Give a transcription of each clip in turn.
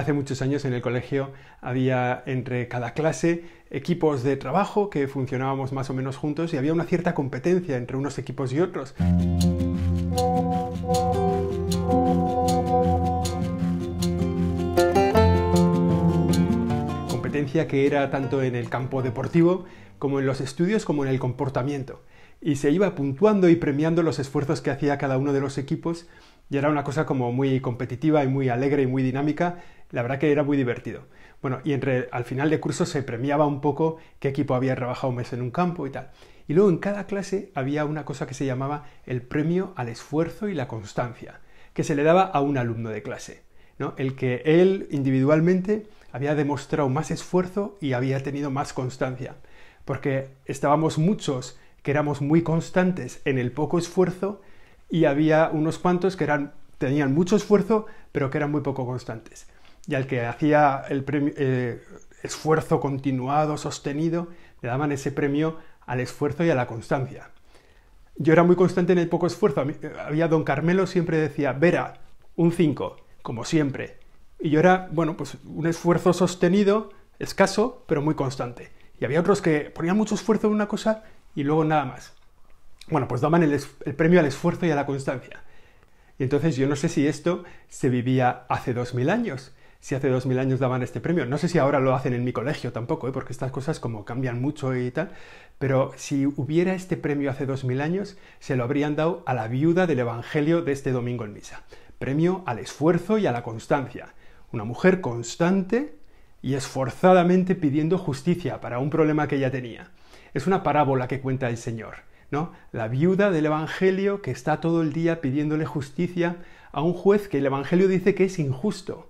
Hace muchos años en el colegio había entre cada clase equipos de trabajo que funcionábamos más o menos juntos y había una cierta competencia entre unos equipos y otros. Competencia que era tanto en el campo deportivo como en los estudios como en el comportamiento. Y se iba puntuando y premiando los esfuerzos que hacía cada uno de los equipos y era una cosa como muy competitiva y muy alegre y muy dinámica la verdad que era muy divertido. Bueno, y entre, al final de curso se premiaba un poco qué equipo había trabajado un mes en un campo y tal. Y luego en cada clase había una cosa que se llamaba el premio al esfuerzo y la constancia, que se le daba a un alumno de clase. ¿no? El que él individualmente había demostrado más esfuerzo y había tenido más constancia. Porque estábamos muchos que éramos muy constantes en el poco esfuerzo y había unos cuantos que eran, tenían mucho esfuerzo pero que eran muy poco constantes y al que hacía el eh, esfuerzo continuado, sostenido, le daban ese premio al esfuerzo y a la constancia. Yo era muy constante en el poco esfuerzo. Eh, había don Carmelo siempre decía, Vera, un 5, como siempre. Y yo era, bueno, pues un esfuerzo sostenido, escaso, pero muy constante. Y había otros que ponían mucho esfuerzo en una cosa y luego nada más. Bueno, pues daban el, el premio al esfuerzo y a la constancia. Y entonces yo no sé si esto se vivía hace 2000 años, si hace 2000 años daban este premio. No sé si ahora lo hacen en mi colegio tampoco, ¿eh? porque estas cosas como cambian mucho y tal, pero si hubiera este premio hace 2000 años, se lo habrían dado a la viuda del Evangelio de este domingo en misa. Premio al esfuerzo y a la constancia. Una mujer constante y esforzadamente pidiendo justicia para un problema que ella tenía. Es una parábola que cuenta el Señor, ¿no? La viuda del Evangelio que está todo el día pidiéndole justicia a un juez que el Evangelio dice que es injusto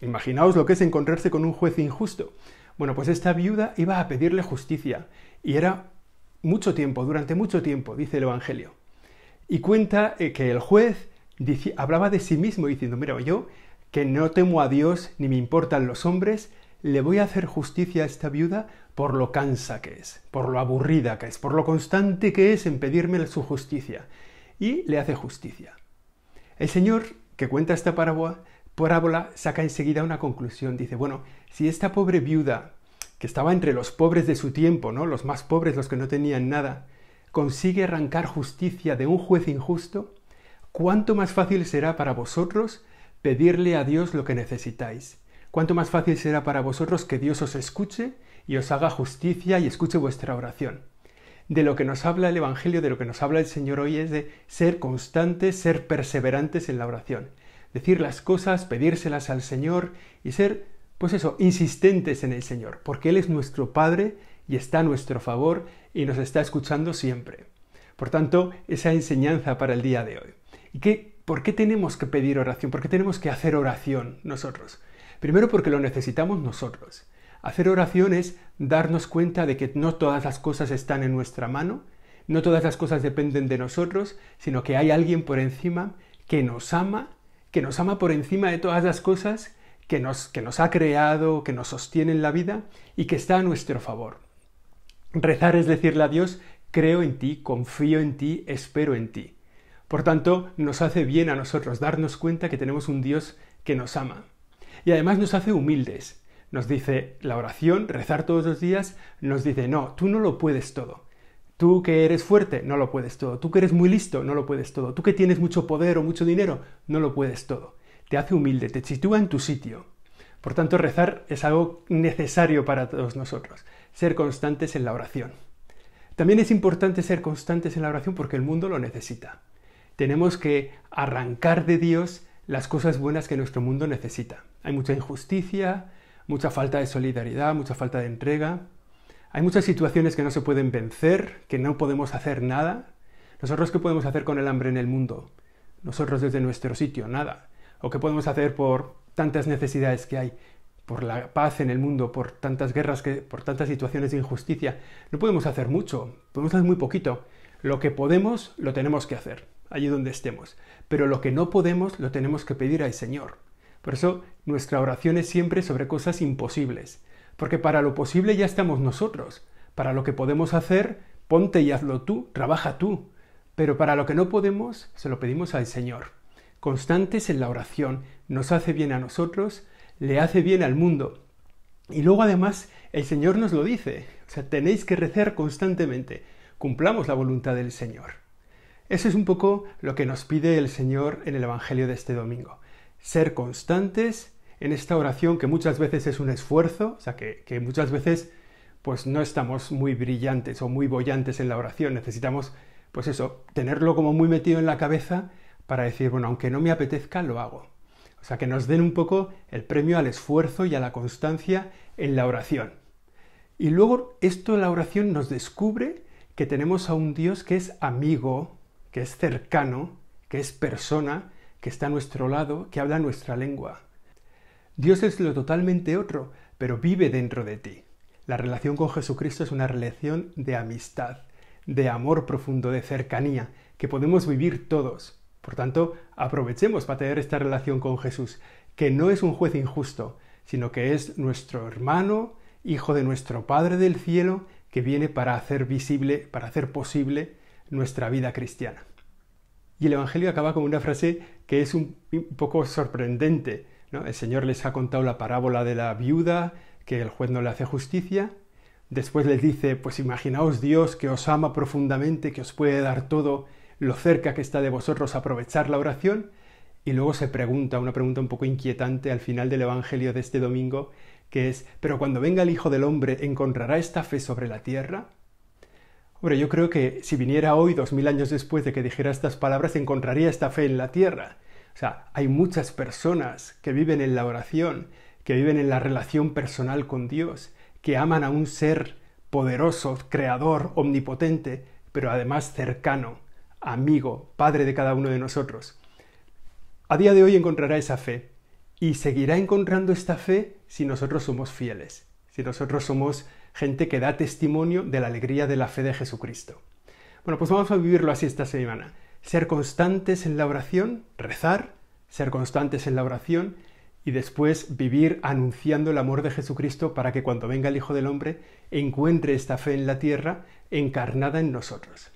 Imaginaos lo que es encontrarse con un juez injusto. Bueno, pues esta viuda iba a pedirle justicia y era mucho tiempo, durante mucho tiempo, dice el Evangelio. Y cuenta eh, que el juez hablaba de sí mismo diciendo, mira, yo que no temo a Dios ni me importan los hombres, le voy a hacer justicia a esta viuda por lo cansa que es, por lo aburrida que es, por lo constante que es en pedirme su justicia. Y le hace justicia. El Señor, que cuenta esta parábola, Porábola saca enseguida una conclusión. Dice, bueno, si esta pobre viuda, que estaba entre los pobres de su tiempo, ¿no? los más pobres, los que no tenían nada, consigue arrancar justicia de un juez injusto, ¿cuánto más fácil será para vosotros pedirle a Dios lo que necesitáis? ¿Cuánto más fácil será para vosotros que Dios os escuche y os haga justicia y escuche vuestra oración? de lo que nos habla el Evangelio, de lo que nos habla el Señor hoy, es de ser constantes, ser perseverantes en la oración decir las cosas, pedírselas al Señor y ser, pues eso, insistentes en el Señor, porque Él es nuestro Padre y está a nuestro favor y nos está escuchando siempre. Por tanto, esa enseñanza para el día de hoy. ¿Y qué, por qué tenemos que pedir oración? ¿Por qué tenemos que hacer oración nosotros? Primero porque lo necesitamos nosotros. Hacer oración es darnos cuenta de que no todas las cosas están en nuestra mano, no todas las cosas dependen de nosotros, sino que hay alguien por encima que nos ama que nos ama por encima de todas las cosas, que nos, ha creado, que nos sostiene en la vida y que está a nuestro favor. Rezar es decirle a Dios, creo en ti, confío en ti, espero en ti. Por tanto, nos hace bien a nosotros darnos cuenta que tenemos un Dios que nos ama. Y además nos hace humildes. Nos dice la oración, rezar todos los días, nos dice, no, tú no lo puedes todo. Tú que eres fuerte, no lo puedes todo. Tú que eres muy listo, no lo puedes todo. Tú que tienes mucho poder o mucho dinero, no lo puedes todo. Te hace humilde, te sitúa en tu sitio. Por tanto, rezar es algo necesario para todos nosotros. Ser constantes en la oración. También es importante ser constantes en la oración porque el mundo lo necesita. Tenemos que arrancar de Dios las cosas buenas que nuestro mundo necesita. Hay mucha injusticia, mucha falta de solidaridad, mucha falta de entrega, hay muchas situaciones que no se pueden vencer, que no podemos hacer nada. Nosotros, ¿qué podemos hacer con el hambre en el mundo? Nosotros desde nuestro sitio, nada. ¿O qué podemos hacer por tantas necesidades que hay? por la paz en el mundo, por tantas guerras, que, por tantas situaciones de injusticia, no podemos hacer mucho, podemos hacer muy poquito. Lo que podemos, lo tenemos que hacer, allí donde estemos. Pero lo que no podemos, lo tenemos que pedir al Señor. Por eso nuestra oración es siempre sobre cosas imposibles porque para lo posible ya estamos nosotros. Para lo que podemos hacer, ponte y hazlo tú, trabaja tú. Pero para lo que no podemos, se lo pedimos al Señor. Constantes en la oración, nos hace bien a nosotros, le hace bien al mundo. Y luego además el Señor nos lo dice, o sea, tenéis que rezar constantemente, cumplamos la voluntad del Señor. Eso es un poco lo que nos pide el Señor en el Evangelio de este domingo, ser constantes en esta oración que muchas veces es un esfuerzo, o sea, que, muchas veces pues no estamos muy brillantes o muy bollantes en la oración, necesitamos pues eso, tenerlo como muy metido en la cabeza para decir, bueno, aunque no me apetezca, lo hago. O sea, que nos den un poco el premio al esfuerzo y a la constancia en la oración. Y luego esto, la oración, nos descubre que tenemos a un Dios que es amigo, que es cercano, que es persona, que está a nuestro lado, que habla nuestra lengua. Dios es lo totalmente otro, pero vive dentro de ti. La relación con Jesucristo es una relación de amistad, de amor profundo, de cercanía, que podemos vivir todos. Por tanto, aprovechemos para tener esta relación con Jesús, que no es un juez injusto, sino que es nuestro hermano, hijo de nuestro Padre del Cielo, que viene para hacer visible, para hacer posible nuestra vida cristiana. Y el Evangelio acaba con una frase que es un poco sorprendente, el Señor les ha contado la parábola de la viuda, que el juez no le hace justicia. Después les dice, pues imaginaos Dios que os ama profundamente, que os puede dar todo, lo cerca que está de vosotros aprovechar la oración. Y luego se pregunta, una pregunta un poco inquietante al final del Evangelio de este domingo, que es, pero cuando venga el Hijo del Hombre, ¿encontrará esta fe sobre la tierra? Hombre, yo creo que si viniera hoy, dos mil años después de que dijera estas palabras, encontraría esta fe en la tierra. O sea, hay muchas personas que viven en la oración, que viven en la relación personal con Dios, que aman a un ser poderoso, creador, omnipotente, pero además cercano, amigo, padre de cada uno de nosotros. A día de hoy encontrará esa fe y seguirá encontrando esta fe si nosotros somos fieles, si nosotros somos gente que da testimonio de la alegría de la fe de Jesucristo. Bueno, pues vamos a vivirlo así esta semana ser constantes en la oración, rezar, ser constantes en la oración y después vivir anunciando el amor de Jesucristo para que cuando venga el Hijo del Hombre encuentre esta fe en la tierra encarnada en nosotros.